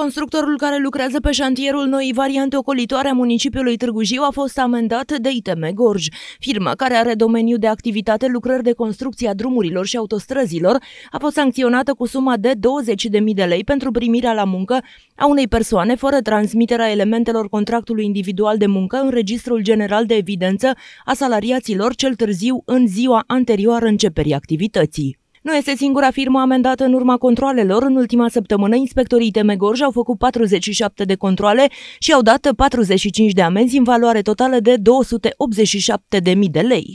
Constructorul care lucrează pe șantierul noii variante ocolitoare a municipiului Târgu Jiu a fost amendat de ITM Gorj. Firma care are domeniu de activitate lucrări de construcție a drumurilor și autostrăzilor a fost sancționată cu suma de 20.000 de lei pentru primirea la muncă a unei persoane fără transmiterea elementelor contractului individual de muncă în Registrul General de Evidență a salariaților cel târziu în ziua anterioară începerii activității. Nu este singura firmă amendată în urma controalelor. În ultima săptămână, inspectorii de Megorj au făcut 47 de controle și au dat 45 de amenzi în valoare totală de 287.000 de lei.